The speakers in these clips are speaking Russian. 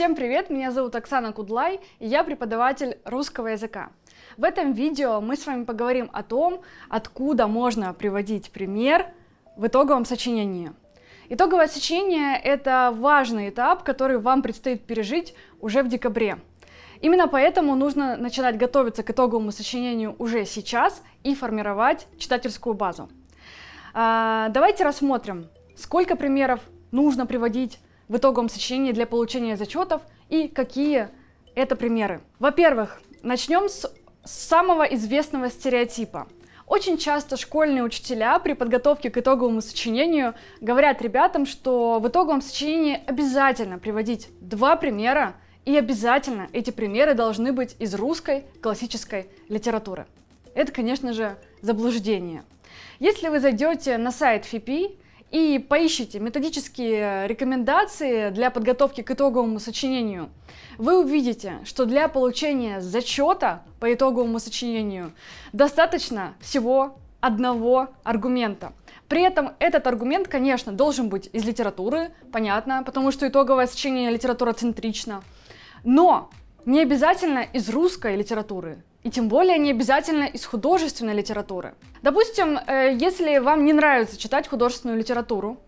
Всем привет, меня зовут Оксана Кудлай, и я преподаватель русского языка. В этом видео мы с вами поговорим о том, откуда можно приводить пример в итоговом сочинении. Итоговое сочинение – это важный этап, который вам предстоит пережить уже в декабре. Именно поэтому нужно начинать готовиться к итоговому сочинению уже сейчас и формировать читательскую базу. А, давайте рассмотрим, сколько примеров нужно приводить, в итоговом сочинении для получения зачетов и какие это примеры. Во-первых, начнем с самого известного стереотипа. Очень часто школьные учителя при подготовке к итоговому сочинению говорят ребятам, что в итоговом сочинении обязательно приводить два примера, и обязательно эти примеры должны быть из русской классической литературы. Это, конечно же, заблуждение. Если вы зайдете на сайт ФИПИ и поищите методические рекомендации для подготовки к итоговому сочинению. Вы увидите, что для получения зачета по итоговому сочинению достаточно всего одного аргумента. При этом этот аргумент, конечно, должен быть из литературы, понятно, потому что итоговое сочинение литература центрично, но не обязательно из русской литературы, и тем более не обязательно из художественной литературы. Допустим, э, если вам не нравится читать художественную литературу,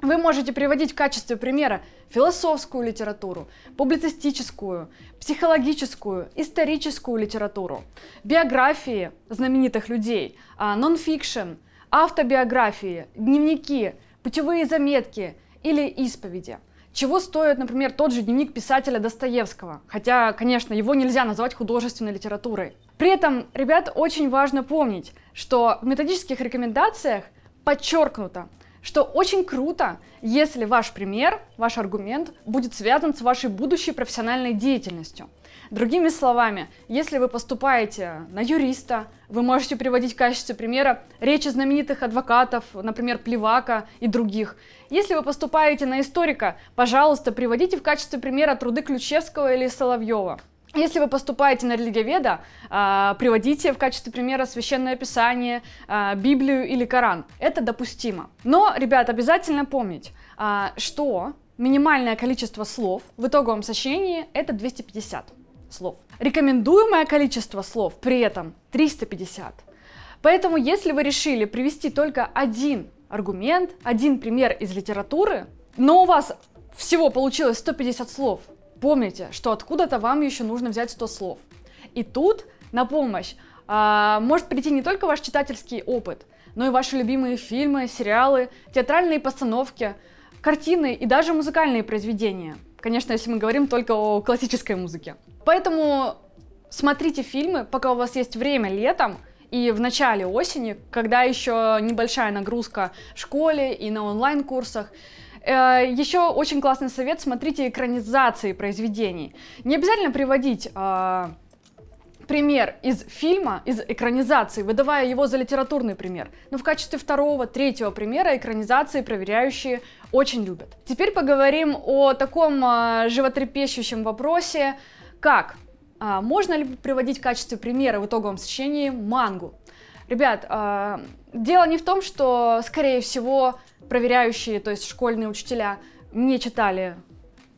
вы можете приводить в качестве примера философскую литературу, публицистическую, психологическую, историческую литературу, биографии знаменитых людей, а, нон-фикшн, автобиографии, дневники, путевые заметки или исповеди – чего стоит, например, тот же дневник писателя Достоевского, хотя, конечно, его нельзя назвать художественной литературой. При этом, ребят, очень важно помнить, что в методических рекомендациях подчеркнуто, что очень круто, если ваш пример, ваш аргумент будет связан с вашей будущей профессиональной деятельностью. Другими словами, если вы поступаете на юриста, вы можете приводить в качестве примера речи знаменитых адвокатов, например, Плевака и других. Если вы поступаете на историка, пожалуйста, приводите в качестве примера труды Ключевского или Соловьева. Если вы поступаете на религиоведа, а, приводите в качестве примера священное писание, а, Библию или Коран. Это допустимо. Но, ребят, обязательно помнить, а, что минимальное количество слов в итоговом сочинении это 250 слов. Рекомендуемое количество слов при этом 350. Поэтому, если вы решили привести только один аргумент, один пример из литературы, но у вас всего получилось 150 слов, Помните, что откуда-то вам еще нужно взять 100 слов. И тут на помощь а, может прийти не только ваш читательский опыт, но и ваши любимые фильмы, сериалы, театральные постановки, картины и даже музыкальные произведения. Конечно, если мы говорим только о классической музыке. Поэтому смотрите фильмы, пока у вас есть время летом и в начале осени, когда еще небольшая нагрузка в школе и на онлайн-курсах. Э, Еще очень классный совет, смотрите экранизации произведений. Не обязательно приводить а, пример из фильма, из экранизации, выдавая его за литературный пример. Но в качестве второго, третьего примера экранизации проверяющие очень любят. Теперь поговорим о таком э, животрепещущем вопросе, как э, можно ли приводить в качестве примера в итоговом сочинении мангу. Ребят, а, дело не в том, что, скорее всего, проверяющие, то есть школьные учителя, не читали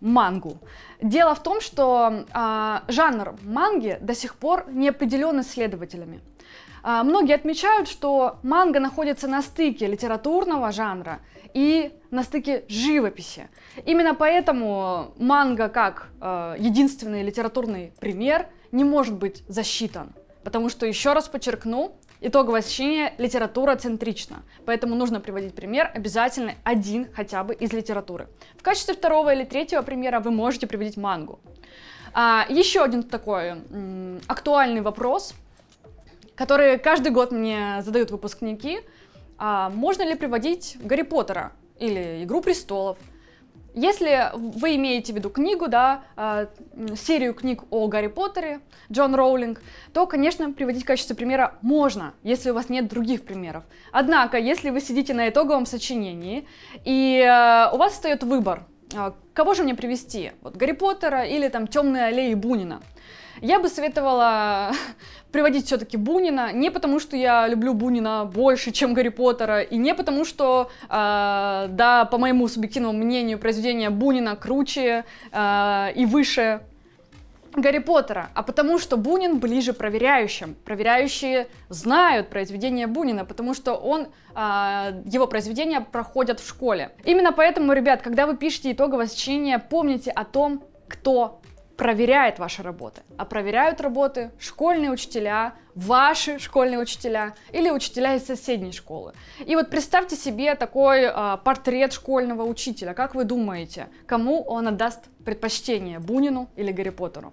мангу. Дело в том, что а, жанр манги до сих пор не определен исследователями. А, многие отмечают, что манга находится на стыке литературного жанра и на стыке живописи. Именно поэтому манга как э, единственный литературный пример не может быть засчитан. Потому что, еще раз подчеркну, Итоговое сочинение литература центрична, поэтому нужно приводить пример обязательно один хотя бы из литературы. В качестве второго или третьего примера вы можете приводить мангу. А, еще один такой актуальный вопрос, который каждый год мне задают выпускники. А, можно ли приводить Гарри Поттера или Игру престолов? Если вы имеете в виду книгу, да, э, серию книг о Гарри Поттере, Джон Роулинг, то, конечно, приводить в качестве примера можно, если у вас нет других примеров. Однако, если вы сидите на итоговом сочинении, и э, у вас встает выбор, э, кого же мне привести, вот Гарри Поттера или там Темные аллеи Бунина, я бы советовала приводить все-таки Бунина, не потому что я люблю Бунина больше, чем Гарри Поттера, и не потому что, э, да, по моему субъективному мнению, произведение Бунина круче э, и выше Гарри Поттера, а потому что Бунин ближе проверяющим. Проверяющие знают произведение Бунина, потому что он, а, его произведения проходят в школе. Именно поэтому, ребят, когда вы пишете итоговое сочинение, помните о том, кто проверяет ваши работы. А проверяют работы школьные учителя, ваши школьные учителя или учителя из соседней школы. И вот представьте себе такой а, портрет школьного учителя. Как вы думаете, кому он отдаст предпочтение, Бунину или Гарри Поттеру?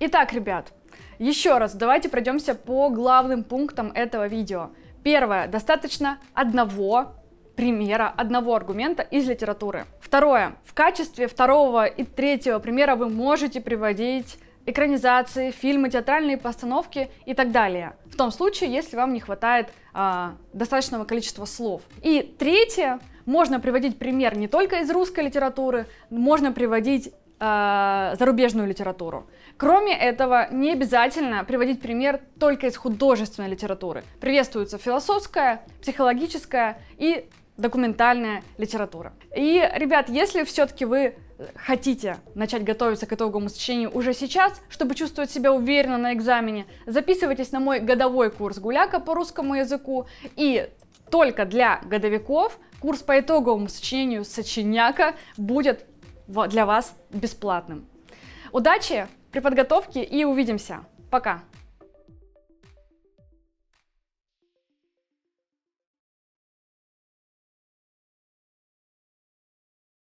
Итак, ребят, еще раз давайте пройдемся по главным пунктам этого видео. Первое, достаточно одного примера, одного аргумента из литературы. Второе. В качестве второго и третьего примера вы можете приводить экранизации, фильмы, театральные постановки и так далее. В том случае, если вам не хватает э, достаточного количества слов. И третье, можно приводить пример не только из русской литературы, можно приводить э, зарубежную литературу. Кроме этого, не обязательно приводить пример только из художественной литературы. Приветствуются философская, психологическая и документальная литература. И, ребят, если все-таки вы хотите начать готовиться к итоговому сочинению уже сейчас, чтобы чувствовать себя уверенно на экзамене, записывайтесь на мой годовой курс гуляка по русскому языку и только для годовиков курс по итоговому сочинению сочиняка будет для вас бесплатным. Удачи при подготовке и увидимся. Пока!